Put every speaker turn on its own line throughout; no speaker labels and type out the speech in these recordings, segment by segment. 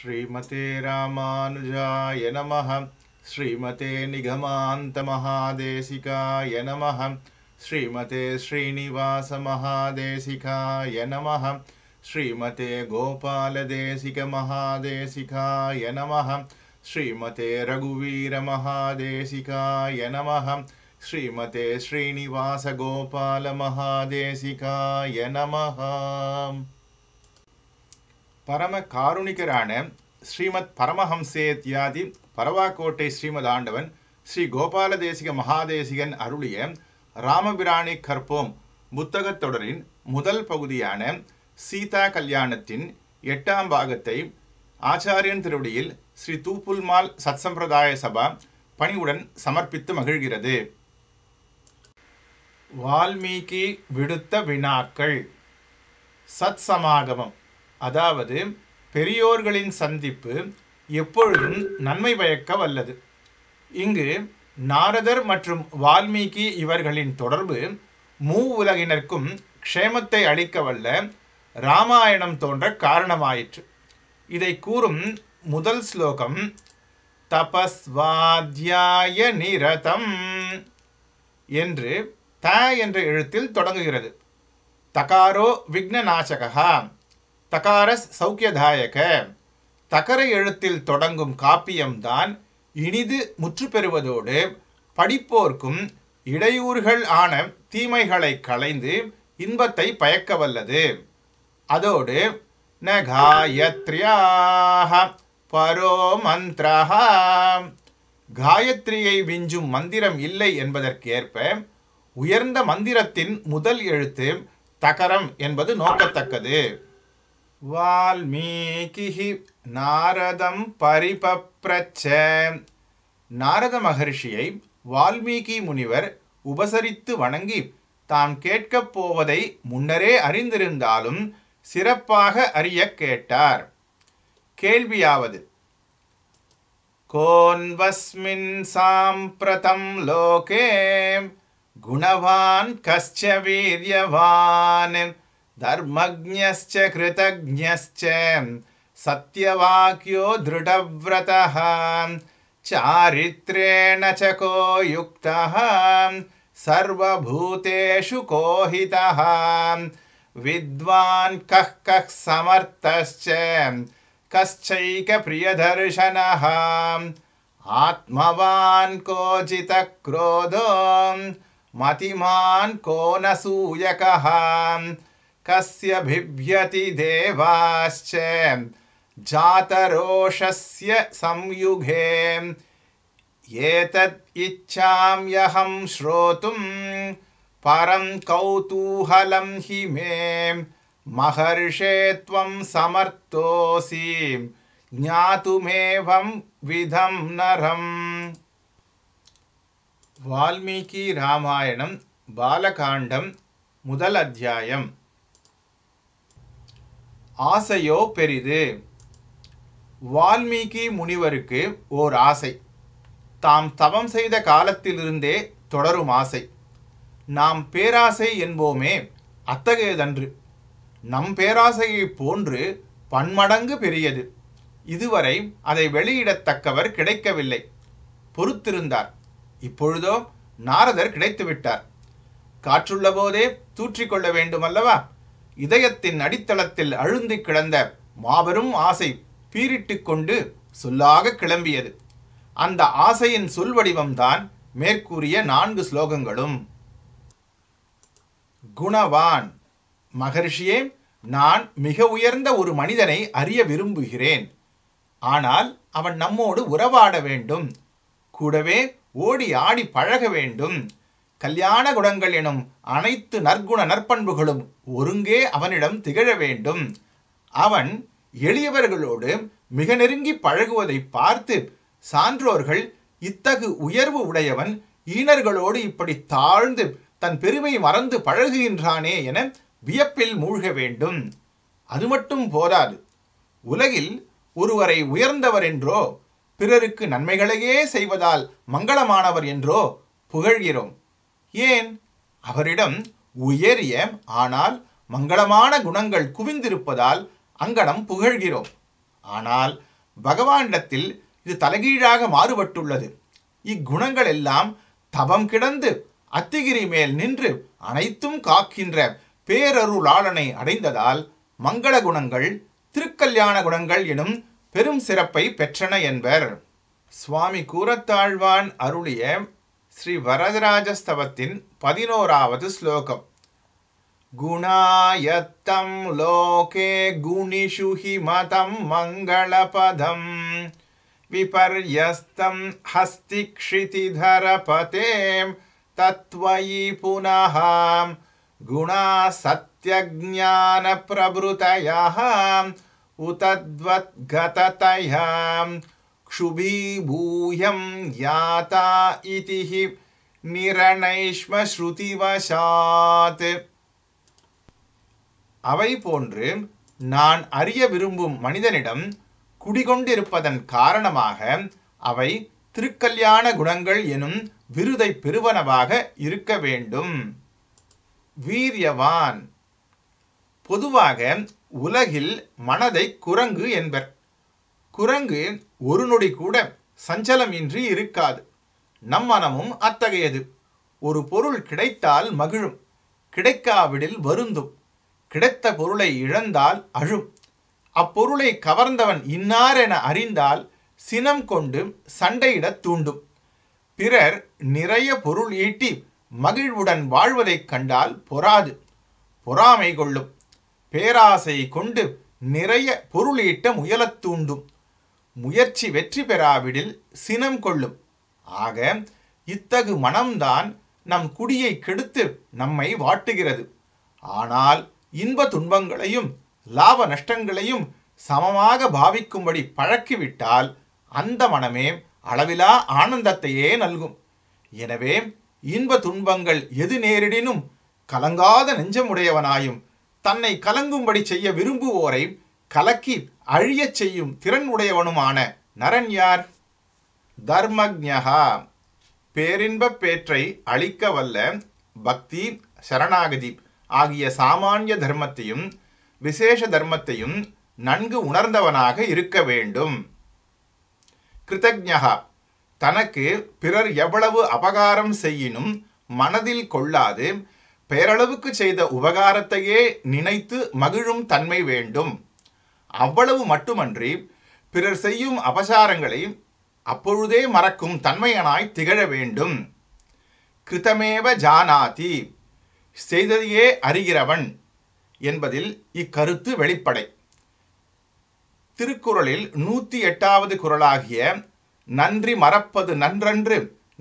श्रीमते रामानुजाय नमः श्रीमते निगमान्तमहादेशिकाय नमः श्रीमते श्रीनिवासमहादेशिकाय नमः श्रीमते गोपालदेशिकमहादेशिकाय नमः श्रीमते रघुवीरमहादेशिकाय नमः श्रीमते श्रीनिवासगोपालमहादेशिकाय नमः பரம காருணிகரான ஸ்ரீமத் பரமஹம்சே தியாதி பரவாக்கோட்டை ஸ்ரீமத் ஆண்டவன் ஸ்ரீ கோபால தேசிக மகாதேசிகன் அருளிய ராமபிராணி கற்போம் புத்தகத் தொடரின் முதல் பகுதியான சீதா கல்யாணத்தின் எட்டாம் பாகத்தை ஆச்சாரியன் திருவடியில் ஸ்ரீ தூப்புல்மால் சத்சம்பிரதாய சபா பணிவுடன் சமர்ப்பித்து மகிழ்கிறது வால்மீகி விடுத்த வினாக்கள் சத் சமாகமம் அதாவது பெரியோர்களின் சந்திப்பு எப்பொழுதும் நன்மை பயக்க வல்லது இங்கு நாரதர் மற்றும் வால்மீகி இவர்களின் தொடர்பு மூ உலகினருக்கும் க்ஷேமத்தை அளிக்க வல்ல ராமாயணம் தோன்ற காரணமாயிற்று இதை கூறும் முதல் ஸ்லோகம் தபஸ்வாத்தியாய நிரதம் என்று த என்ற எழுத்தில் தொடங்குகிறது தகாரோ விக்னநாசகா தகாரஸ் சௌக்கியதாயக தகர எழுத்தில் தொடங்கும் காப்பியம்தான் இனிது முற்று பெறுவதோடு படிப்போர்க்கும் இடையூறுகள் ஆன தீமைகளை களைந்து இன்பத்தை பயக்க வல்லது அதோடு நகாயத்ரியாக பரோ மந்திரஹா காயத்ரியை விஞ்சும் மந்திரம் இல்லை என்பதற்கேற்ப உயர்ந்த மந்திரத்தின் முதல் எழுத்து தகரம் என்பது நோக்கத்தக்கது வால்மீகி நாரதம் பரிபப்ரச்ச நாரத மகர்ஷியை வால்மீகி முனிவர் உபசரித்து வணங்கி தாம் கேட்கப் போவதை முன்னரே அறிந்திருந்தாலும் சிறப்பாக அறிய கேட்டார் கேள்வியாவது கோன்வஸ்மின் சாம்பிரதம் லோகே குணவான் கஷ்ட வீரியவான் धर्मज्ञश्च कृतज्ञश्च सत्यवाक्यो दृढव्रतः चारित्रेण च को युक्तः सर्वभूतेषु कोहितः विद्वान् कः कः समर्थश्च कश्चैकप्रियदर्शनः आत्मवान् कोचितक्रोध मतिमान् को नसूयकः कस्य बिभ्यति देवाश्च जातरोषस्य संयुगे एतत् इच्छाम्यहं श्रोतुं परं कौतूहलं हि मे महर्षे त्वं समर्थोऽसि ज्ञातुमेवं विधं नरम् वाल्मीकिरामायणं बालकाण्डं मुदलध्यायम् ஆசையோ பெரிது வால்மீகி முனிவருக்கு ஓர் ஆசை தாம் தவம் செய்த காலத்திலிருந்தே தொடரும் ஆசை நாம் பேராசை என்போமே அத்தகையதன்று நம் பேராசையை போன்று பன்மடங்கு பெரியது இதுவரை அதை வெளியிடத்தக்கவர் கிடைக்கவில்லை பொறுத்திருந்தார் இப்பொழுதோ நாரதர் கிடைத்துவிட்டார் காற்றுள்ள போதே தூற்றிக்கொள்ள வேண்டுமல்லவா இதயத்தின் அடித்தளத்தில் அழுந்தி கிடந்த மாபெரும் ஆசை பீரிட்டு கொண்டு சொல்லாக கிளம்பியது அந்த ஆசையின் சொல் வடிவம்தான் மேற்கூறிய நான்கு ஸ்லோகங்களும் குணவான் மகர்ஷியே நான் மிக உயர்ந்த ஒரு மனிதனை அறிய விரும்புகிறேன் ஆனால் அவன் நம்மோடு உறவாட வேண்டும் கூடவே ஓடி ஆடி பழக வேண்டும் கல்யாண குணங்கள் எனும் அனைத்து நற்குண நற்பண்புகளும் ஒருங்கே அவனிடம் திகழ வேண்டும் அவன் எளியவர்களோடு மிக நெருங்கி பழகுவதை பார்த்து சான்றோர்கள் இத்தகு உயர்வு உடையவன் ஈனர்களோடு இப்படி தாழ்ந்து தன் பெருமை மறந்து பழகுகின்றானே என வியப்பில் மூழ்க வேண்டும் அது மட்டும் போதாது உலகில் ஒருவரை உயர்ந்தவர் என்றோ பிறருக்கு நன்மைகளையே செய்வதால் மங்களமானவர் என்றோ புகழ்கிறோம் ஏன் அவரிடம் உயரிய ஆனால் மங்களமான குணங்கள் குவிந்திருப்பதால் அங்கனம் புகழ்கிறோம் ஆனால் பகவானிடத்தில் இது தலைகீழாக மாறுபட்டுள்ளது இக்குணங்கள் எல்லாம் தவம் கிடந்து அத்திகிரி மேல் நின்று அனைத்தும் காக்கின்ற பேரருளாளனை அடைந்ததால் மங்கள குணங்கள் திருக்கல்யாண குணங்கள் எனும் பெரும் சிறப்பை பெற்றன என்பர் சுவாமி கூறத்தாழ்வான் அருளிய श्रीवरदराजस्तवतिन् पदिनोरावत् श्लोकं गुणायत्तं लोके गुणिषु हि मतं विपर्यं विपर्यस्तं पते तत्त्वयि पुनः गुणासत्यज्ञानप्रभृतयः उतद्वद्गततया क्षुभीभूयं ज्ञाता इति हि நிரணைஷ்மஸ்ருதிவசாத் அவை போன்று நான் அறிய விரும்பும் மனிதனிடம் குடிகொண்டிருப்பதன் காரணமாக அவை திருக்கல்யாண குணங்கள் எனும் விருதை பெறுவனவாக இருக்க வேண்டும் வீரியவான் பொதுவாக உலகில் மனதை குரங்கு என்பர் குரங்கு ஒரு நொடி கூட சஞ்சலமின்றி இருக்காது நம் மனமும் அத்தகையது ஒரு பொருள் கிடைத்தால் மகிழும் கிடைக்காவிடில் வருந்தும் கிடைத்த பொருளை இழந்தால் அழும் அப்பொருளை கவர்ந்தவன் இன்னாரென அறிந்தால் சினம் கொண்டு சண்டையிடத் தூண்டும் பிறர் நிறைய பொருள் ஈட்டி மகிழ்வுடன் வாழ்வதைக் கண்டால் பொறாது பொறாமை கொள்ளும் பேராசை கொண்டு நிறைய பொருளீட்ட முயலத் தூண்டும் முயற்சி வெற்றி பெறாவிடில் சினம் கொள்ளும் ஆக இத்தகு மனம்தான் நம் குடியை கெடுத்து நம்மை வாட்டுகிறது ஆனால் இன்ப துன்பங்களையும் லாப நஷ்டங்களையும் சமமாக பாவிக்கும்படி பழக்கிவிட்டால் அந்த மனமே அளவிலா ஆனந்தத்தையே நல்கும் எனவே இன்ப துன்பங்கள் எது நேரிடினும் கலங்காத நெஞ்சமுடையவனாயும் தன்னை கலங்கும்படி செய்ய விரும்புவோரை கலக்கி அழியச் செய்யும் திறன் உடையவனுமான நரன் யார் தர்மஜகா பேரின்பப் பேற்றை அழிக்க வல்ல பக்தி சரணாகதி ஆகிய சாமானிய தர்மத்தையும் விசேஷ தர்மத்தையும் நன்கு உணர்ந்தவனாக இருக்க வேண்டும் கிருதஜகா தனக்கு பிறர் எவ்வளவு அபகாரம் செய்யினும் மனதில் கொள்ளாது பெயரளவுக்கு செய்த உபகாரத்தையே நினைத்து மகிழும் தன்மை வேண்டும் அவ்வளவு மட்டுமன்றி பிறர் செய்யும் அபசாரங்களை அப்பொழுதே மறக்கும் தன்மையனாய் திகழ வேண்டும் கிருதமேவ ஜானாதி செய்ததையே அறிகிறவன் என்பதில் இக்கருத்து வெளிப்படை திருக்குறளில் நூற்றி எட்டாவது குரலாகிய நன்றி மறப்பது நன்றன்று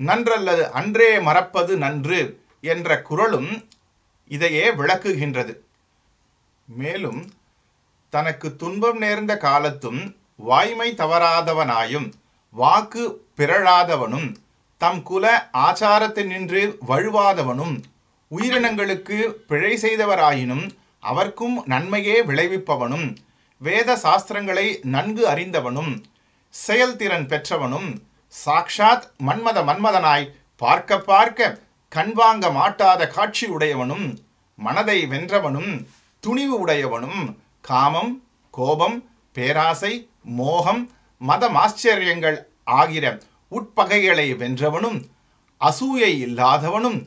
நன்றல்லது அன்றே மறப்பது நன்று என்ற குரலும் இதையே விளக்குகின்றது மேலும் தனக்கு துன்பம் நேர்ந்த காலத்தும் வாய்மை தவறாதவனாயும் வாக்கு பிறழாதவனும் தம் குல ஆச்சாரத்தை நின்று வழுவாதவனும் உயிரினங்களுக்கு பிழை செய்தவராயினும் அவர்க்கும் நன்மையே விளைவிப்பவனும் வேத சாஸ்திரங்களை நன்கு அறிந்தவனும் செயல்திறன் பெற்றவனும் சாக்ஷாத் மன்மத மன்மதனாய் பார்க்க பார்க்க கண்வாங்க மாட்டாத காட்சி உடையவனும் மனதை வென்றவனும் துணிவு உடையவனும் காமம் கோபம் பேராசை மோகம் மத ஆச்சரியங்கள் ஆகிற உட்பகைகளை வென்றவனும் அசூயை இல்லாதவனும்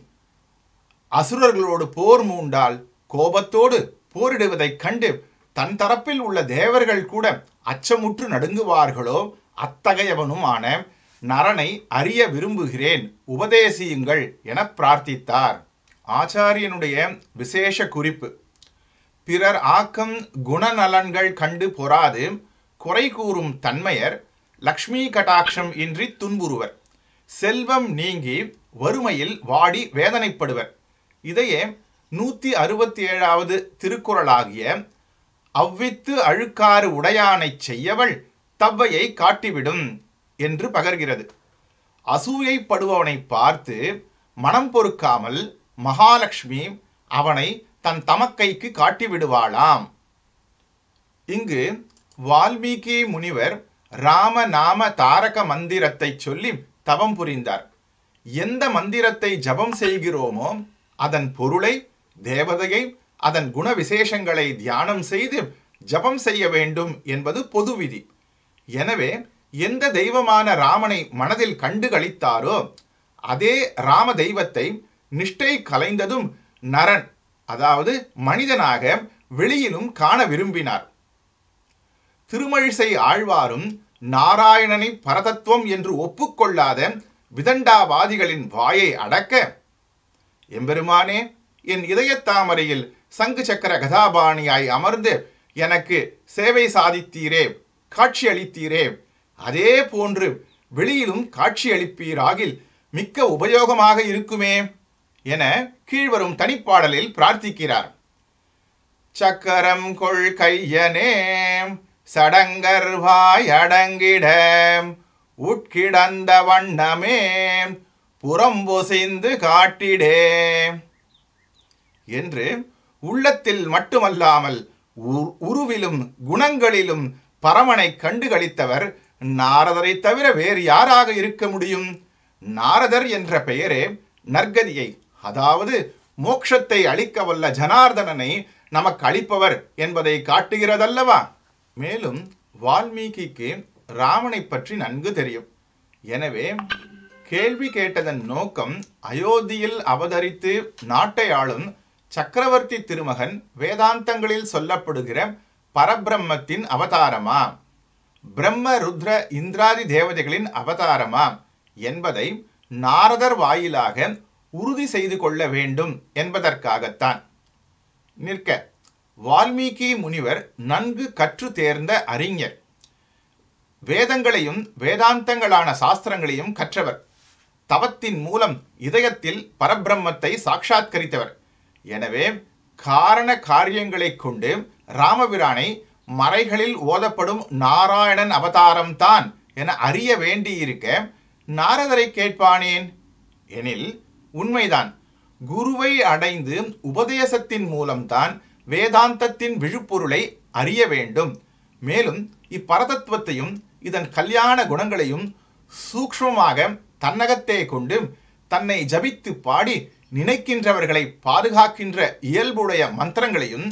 அசுரர்களோடு போர் மூண்டால் கோபத்தோடு போரிடுவதைக் கண்டு தன் தரப்பில் உள்ள தேவர்கள் கூட அச்சமுற்று நடுங்குவார்களோ அத்தகையவனுமான நரனை அறிய விரும்புகிறேன் உபதேசியுங்கள் என பிரார்த்தித்தார் ஆச்சாரியனுடைய விசேஷ குறிப்பு பிறர் ஆக்கம் குணநலன்கள் கண்டு பொறாது குறை கூறும் தன்மையர் லக்ஷ்மி கடாட்சம் இன்றி துன்புறுவர் செல்வம் நீங்கி வறுமையில் வாடி வேதனைப்படுவர் இதையே நூற்றி அறுபத்தி ஏழாவது திருக்குறளாகிய அவ்வித்து அழுக்காறு உடையானைச் செய்யவள் தவ்வையை காட்டிவிடும் என்று பகர்கிறது அசூயைப்படுபவனை பார்த்து மனம் பொறுக்காமல் மகாலட்சுமி அவனை தன் தமக்கைக்கு காட்டி விடுவாளாம் இங்கு வால்மீகி முனிவர் ராம நாம தாரக மந்திரத்தை சொல்லி தவம் புரிந்தார் எந்த மந்திரத்தை ஜபம் செய்கிறோமோ அதன் பொருளை தேவதையை அதன் குண விசேஷங்களை தியானம் செய்து ஜபம் செய்ய வேண்டும் என்பது பொது விதி எனவே எந்த தெய்வமான ராமனை மனதில் கண்டு கழித்தாரோ அதே ராம தெய்வத்தை நிஷ்டை கலைந்ததும் நரன் அதாவது மனிதனாக வெளியிலும் காண விரும்பினார் திருமழிசை ஆழ்வாரும் நாராயணனை பரதத்துவம் என்று ஒப்புக்கொள்ளாத விதண்டாவாதிகளின் வாயை அடக்க எம்பெருமானே என் இதயத்தாமரையில் சங்கு சக்கர கதாபாணியாய் அமர்ந்து எனக்கு சேவை சாதித்தீரே காட்சியளித்தீரே அதே போன்று வெளியிலும் காட்சியளிப்பீராகில் மிக்க உபயோகமாக இருக்குமே என கீழ்வரும் தனிப்பாடலில் பிரார்த்திக்கிறார் சக்கரம் கொள் கையனே சடங்கர் வாயடங்கிட உட்கிடந்த வண்ணமே புறம்பொசைந்து காட்டிடே என்று உள்ளத்தில் மட்டுமல்லாமல் உருவிலும் குணங்களிலும் பரமனை கண்டுகளித்தவர் நாரதரை தவிர வேறு யாராக இருக்க முடியும் நாரதர் என்ற பெயரே நற்கதியை அதாவது மோக்ஷத்தை அளிக்க வல்ல ஜனார்தனனை நமக்கு அளிப்பவர் என்பதை காட்டுகிறதல்லவா மேலும் வால்மீகிக்கு ராமனை பற்றி நன்கு தெரியும் எனவே கேள்வி கேட்டதன் நோக்கம் அயோத்தியில் அவதரித்து நாட்டை ஆளும் சக்கரவர்த்தி திருமகன் வேதாந்தங்களில் சொல்லப்படுகிற பரபிரம்மத்தின் அவதாரமா பிரம்ம ருத்ர இந்திராதி தேவதைகளின் அவதாரமா என்பதை நாரதர் வாயிலாக உறுதி செய்து கொள்ள வேண்டும் என்பதற்காகத்தான் நிற்க வால்மீகி முனிவர் நன்கு கற்று தேர்ந்த அறிஞர் வேதங்களையும் வேதாந்தங்களான சாஸ்திரங்களையும் கற்றவர் தவத்தின் மூலம் இதயத்தில் பரபிரம்மத்தை சாட்சாத்கரித்தவர் எனவே காரண காரியங்களைக் கொண்டு ராமபிரானை மறைகளில் ஓதப்படும் நாராயணன் அவதாரம்தான் என அறிய வேண்டியிருக்க நாரதரை கேட்பானேன் எனில் உண்மைதான் குருவை அடைந்து உபதேசத்தின் மூலம்தான் வேதாந்தத்தின் விழுப்பொருளை அறிய வேண்டும் மேலும் இப்பரதத்துவத்தையும் இதன் கல்யாண குணங்களையும் சூக்ஷ்மமாக தன்னகத்தே கொண்டு தன்னை ஜபித்து பாடி நினைக்கின்றவர்களை பாதுகாக்கின்ற இயல்புடைய மந்திரங்களையும்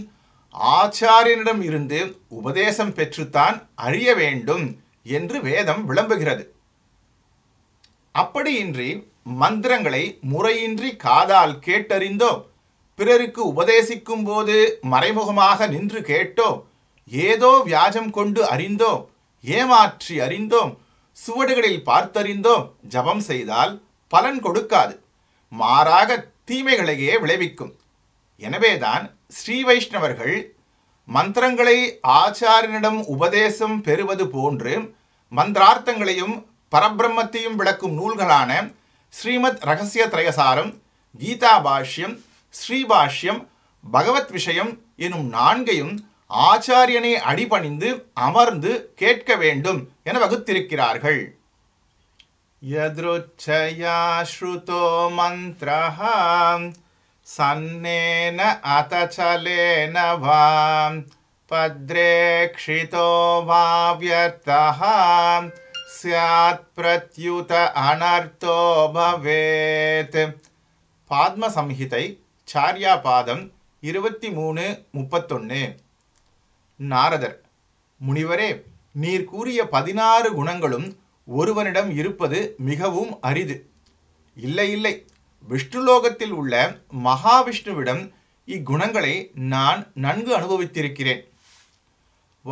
ஆச்சாரியனிடம் இருந்து உபதேசம் பெற்றுத்தான் அறிய வேண்டும் என்று வேதம் விளம்புகிறது அப்படியின்றி மந்திரங்களை முறையின்றி காதால் கேட்டறிந்தோ பிறருக்கு உபதேசிக்கும் போது மறைமுகமாக நின்று கேட்டோ ஏதோ வியாஜம் கொண்டு அறிந்தோ ஏமாற்றி அறிந்தோம் சுவடுகளில் பார்த்தறிந்தோம் ஜபம் செய்தால் பலன் கொடுக்காது மாறாக தீமைகளையே விளைவிக்கும் எனவேதான் ஸ்ரீ வைஷ்ணவர்கள் மந்திரங்களை ஆச்சாரியனிடம் உபதேசம் பெறுவது போன்று மந்திரார்த்தங்களையும் பரபிரம்மத்தையும் விளக்கும் நூல்களான ஸ்ரீமத் ரகசிய திரயசாரம் கீதா பாஷ்யம் ஸ்ரீபாஷ்யம் பகவத் விஷயம் எனும் நான்கையும் ஆச்சாரியனை அடிபணிந்து அமர்ந்து கேட்க வேண்டும் என வகுத்திருக்கிறார்கள் யதருச்சயா ஸ்ருதோ மந்திரஹ சன்னேன அதச்சலேன வா பத்ரேக்ஷிதோ சியாத் प्रत्युत अनर्थो भवेत् பாத்மசம்ஹிதை சாரியா பாதம் இருபத்தி மூணு முப்பத்தொன்று நாரதர் முனிவரே நீர் கூறிய பதினாறு குணங்களும் ஒருவனிடம் இருப்பது மிகவும் அரிது இல்லை இல்லை விஷ்ணுலோகத்தில் உள்ள மகாவிஷ்ணுவிடம் இக்குணங்களை நான் நன்கு அனுபவித்திருக்கிறேன்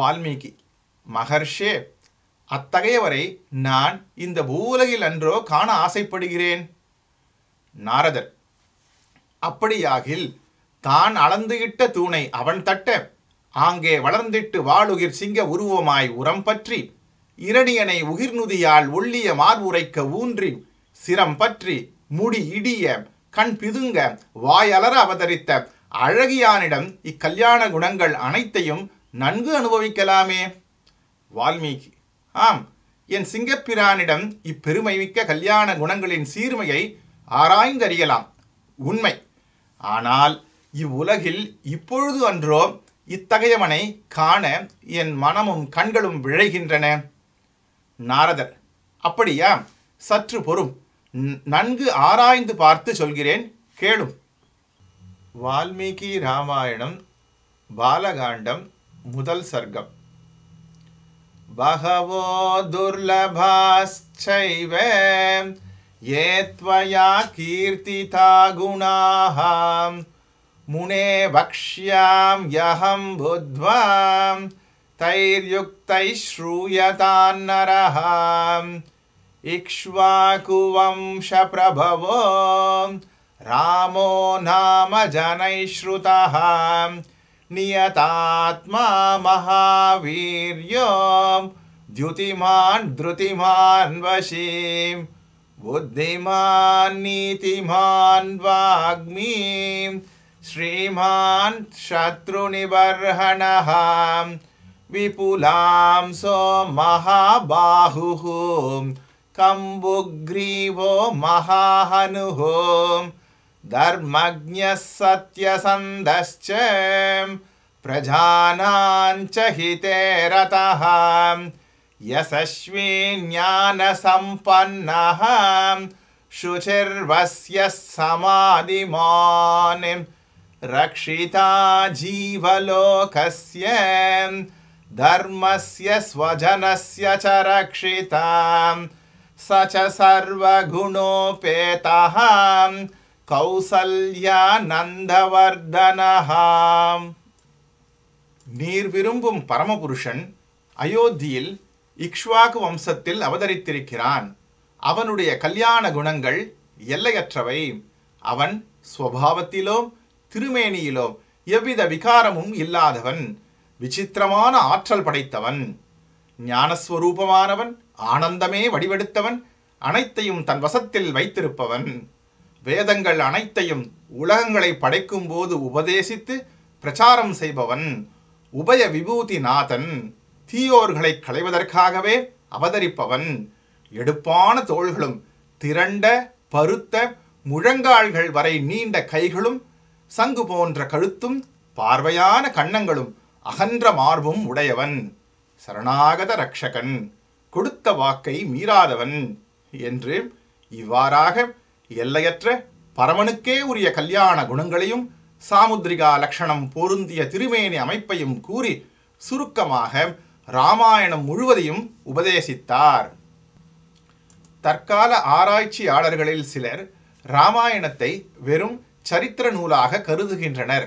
வால்மீகி மகர்ஷே அத்தகையவரை நான் இந்த பூலகில் அன்றோ காண ஆசைப்படுகிறேன் நாரதர் அப்படியாகில் தான் அளந்து இட்ட தூணை அவன் தட்ட ஆங்கே வளர்ந்திட்டு வாளுகிர் சிங்க உருவமாய் உரம் பற்றி இரணியனை உகிர்நுதியால் ஒள்ளிய மார்புரைக்க ஊன்றி சிரம் பற்றி முடி இடிய கண் பிதுங்க வாயலர அவதரித்த அழகியானிடம் இக்கல்யாண குணங்கள் அனைத்தையும் நன்கு அனுபவிக்கலாமே வால்மீகி ஆம் என் சிங்கப்பிரானிடம் இப்பெருமை மிக்க கல்யாண குணங்களின் சீர்மையை ஆராய்ந்தறியலாம் உண்மை ஆனால் இவ்வுலகில் இப்பொழுது அன்றோ இத்தகையவனை காண என் மனமும் கண்களும் விழைகின்றன நாரதர் அப்படியா சற்று பொறும் நன்கு ஆராய்ந்து பார்த்து சொல்கிறேன் கேளும் வால்மீகி ராமாயணம் பாலகாண்டம் முதல் சர்க்கம் बहवो दुर्लभाश्चैव ये त्वया कीर्तिता गुणाः मुने वक्ष्यां यहं बुद्ध्वा तैर्युक्तैः श्रूयतान्नरः इक्ष्वाकुवंशप्रभवो रामो नाम जनैः श्रुतः नियतात्मा महावीर्यं द्युतिमान् धृतिमान् वशीं बुद्धिमान् नीतिमान् वाग्मीं श्रीमान् शत्रुनिबर्हणः विपुलां सो महाबाहुः कम्बुग्रीवो महाहनुः धर्मज्ञः सत्यसन्धश्च प्रजानां च रतः यशस्वि ज्ञानसम्पन्नः शुचिर्वस्य समाधिमान् रक्षिता जीवलोकस्य धर्मस्य स्वजनस्य च रक्षितां स च सर्वगुणोपेतः கௌசல்யா நந்தவர்தனஹாம் நீர் விரும்பும் பரமபுருஷன் அயோத்தியில் இக்ஷ்வாகு வம்சத்தில் அவதரித்திருக்கிறான் அவனுடைய கல்யாண குணங்கள் எல்லையற்றவை அவன் ஸ்வபாவத்திலோ திருமேனியிலோ எவ்வித விகாரமும் இல்லாதவன் விசித்திரமான ஆற்றல் படைத்தவன் ஞானஸ்வரூபமானவன் ஆனந்தமே வடிவெடுத்தவன் அனைத்தையும் தன் வசத்தில் வைத்திருப்பவன் வேதங்கள் அனைத்தையும் உலகங்களை படைக்கும் போது உபதேசித்து பிரச்சாரம் செய்பவன் உபய விபூதி நாதன் தீயோர்களை களைவதற்காகவே அவதரிப்பவன் எடுப்பான தோள்களும் திரண்ட பருத்த முழங்கால்கள் வரை நீண்ட கைகளும் சங்கு போன்ற கழுத்தும் பார்வையான கண்ணங்களும் அகன்ற மார்பும் உடையவன் சரணாகத ரக்ஷகன் கொடுத்த வாக்கை மீறாதவன் என்று இவ்வாறாக எல்லையற்ற பரமனுக்கே உரிய கல்யாண குணங்களையும் சாமுத்ரிகா லக்ஷணம் பொருந்திய திருமேனி அமைப்பையும் கூறி சுருக்கமாக ராமாயணம் முழுவதையும் உபதேசித்தார் தற்கால ஆராய்ச்சியாளர்களில் சிலர் ராமாயணத்தை வெறும் சரித்திர நூலாக கருதுகின்றனர்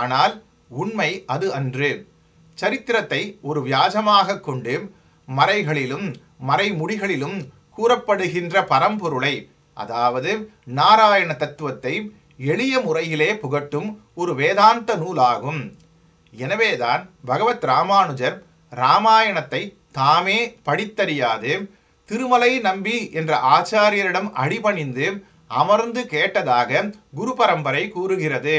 ஆனால் உண்மை அது அன்று சரித்திரத்தை ஒரு வியாஜமாக கொண்டு மறைகளிலும் மறைமுடிகளிலும் கூறப்படுகின்ற பரம்பொருளை அதாவது நாராயண தத்துவத்தை எளிய முறையிலே புகட்டும் ஒரு வேதாந்த நூலாகும் எனவேதான் பகவத் ராமானுஜர் ராமாயணத்தை தாமே படித்தறியாது திருமலை நம்பி என்ற ஆச்சாரியரிடம் அடிபணிந்து அமர்ந்து கேட்டதாக குரு பரம்பரை கூறுகிறது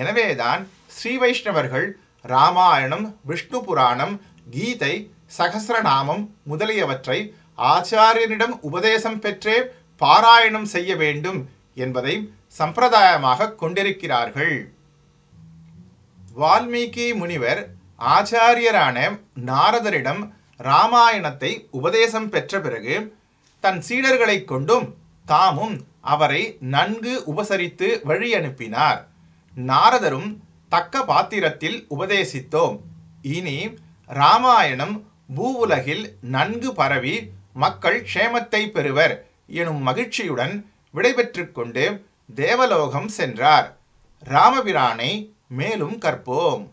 எனவேதான் ஸ்ரீ வைஷ்ணவர்கள் ராமாயணம் விஷ்ணு புராணம் கீதை சகசிரநாமம் முதலியவற்றை ஆச்சாரியனிடம் உபதேசம் பெற்றே பாராயணம் செய்ய வேண்டும் என்பதை சம்பிரதாயமாக கொண்டிருக்கிறார்கள் வால்மீகி முனிவர் ஆச்சாரியரான நாரதரிடம் ராமாயணத்தை உபதேசம் பெற்ற பிறகு தன் சீடர்களை கொண்டும் தாமும் அவரை நன்கு உபசரித்து வழி அனுப்பினார் நாரதரும் தக்க பாத்திரத்தில் உபதேசித்தோம் இனி ராமாயணம் பூவுலகில் நன்கு பரவி மக்கள் க்ஷேமத்தை பெறுவர் எனும் மகிழ்ச்சியுடன் விடைபெற்று கொண்டு தேவலோகம் சென்றார் ராமபிரானை மேலும் கற்போம்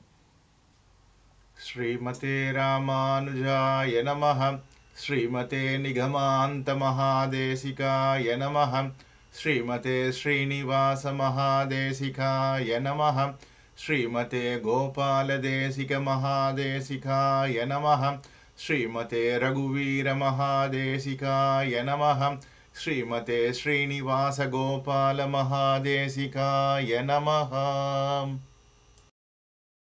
ஸ்ரீமதே ராமானுஜாய நம ஸ்ரீமதே நிகமாந்த மகாதேசிகாய நம ஸ்ரீமதே ஸ்ரீனிவாச மகாதேசிகாய நம ஸ்ரீமதே கோபால தேசிக மகாதேசிகாய நம ஸ்ரீமதே ரகுவீர மகாதேசிகாய நம श्रीमते श्रीनिवासगोपालमहादेशिकाय नमः